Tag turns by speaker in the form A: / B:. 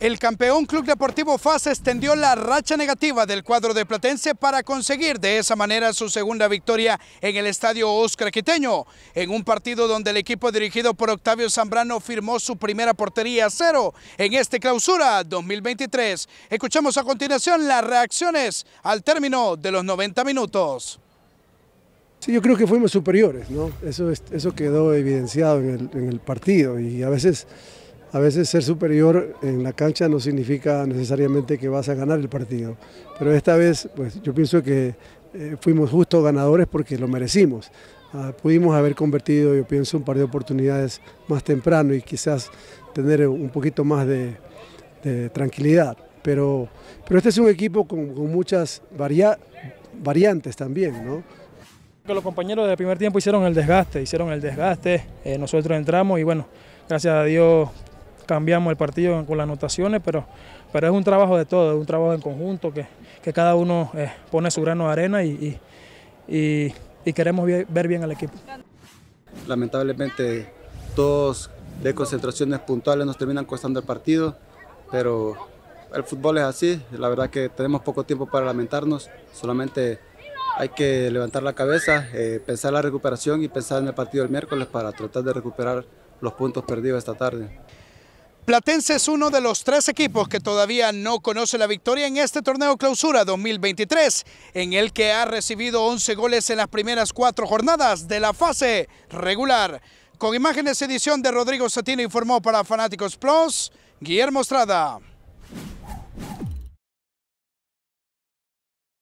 A: El campeón Club Deportivo FAS extendió la racha negativa del cuadro de Platense para conseguir de esa manera su segunda victoria en el estadio Oscar Quiteño, en un partido donde el equipo dirigido por Octavio Zambrano firmó su primera portería cero en este clausura 2023. Escuchamos a continuación las reacciones al término de los 90 minutos.
B: Sí, yo creo que fuimos superiores, ¿no? Eso, eso quedó evidenciado en el, en el partido y a veces a veces ser superior en la cancha no significa necesariamente que vas a ganar el partido. Pero esta vez, pues yo pienso que eh, fuimos justos ganadores porque lo merecimos. Ah, pudimos haber convertido, yo pienso, un par de oportunidades más temprano y quizás tener un poquito más de, tranquilidad. Pero, pero este es un equipo con, muchas variantes también, ¿no?
C: los compañeros del primer tiempo hicieron el desgaste, hicieron el desgaste, eh, nosotros entramos y bueno, gracias a Dios cambiamos el partido con las anotaciones, pero, pero es un trabajo de todo, es un trabajo en conjunto que, cada uno eh, pone su grano de arena y, y, queremos ver bien al equipo.
D: Lamentablemente, todos de concentraciones puntuales nos terminan costando el partido, pero el fútbol es así, la verdad que tenemos poco tiempo para lamentarnos, solamente hay que levantar la cabeza, eh, pensar la recuperación y pensar en el partido del miércoles para tratar de recuperar los puntos perdidos esta tarde.
A: Platense es uno de los tres equipos que todavía no conoce la victoria en este torneo clausura 2023, en el que ha recibido 11 goles en las primeras cuatro jornadas de la fase regular. Con imágenes edición de Rodrigo Satino informó para Fanáticos Plus, Guillermo Estrada.